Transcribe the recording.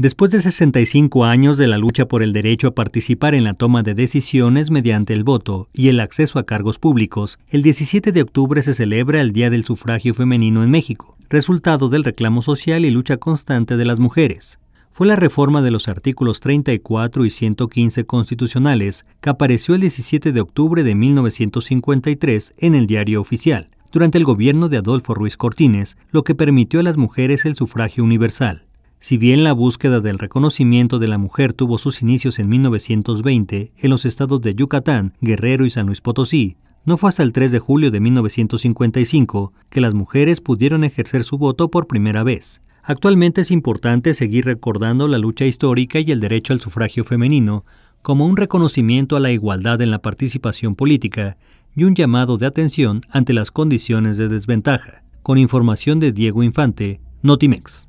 Después de 65 años de la lucha por el derecho a participar en la toma de decisiones mediante el voto y el acceso a cargos públicos, el 17 de octubre se celebra el Día del Sufragio Femenino en México, resultado del reclamo social y lucha constante de las mujeres. Fue la reforma de los artículos 34 y 115 constitucionales que apareció el 17 de octubre de 1953 en el diario oficial, durante el gobierno de Adolfo Ruiz Cortines, lo que permitió a las mujeres el sufragio universal. Si bien la búsqueda del reconocimiento de la mujer tuvo sus inicios en 1920 en los estados de Yucatán, Guerrero y San Luis Potosí, no fue hasta el 3 de julio de 1955 que las mujeres pudieron ejercer su voto por primera vez. Actualmente es importante seguir recordando la lucha histórica y el derecho al sufragio femenino como un reconocimiento a la igualdad en la participación política y un llamado de atención ante las condiciones de desventaja. Con información de Diego Infante, Notimex.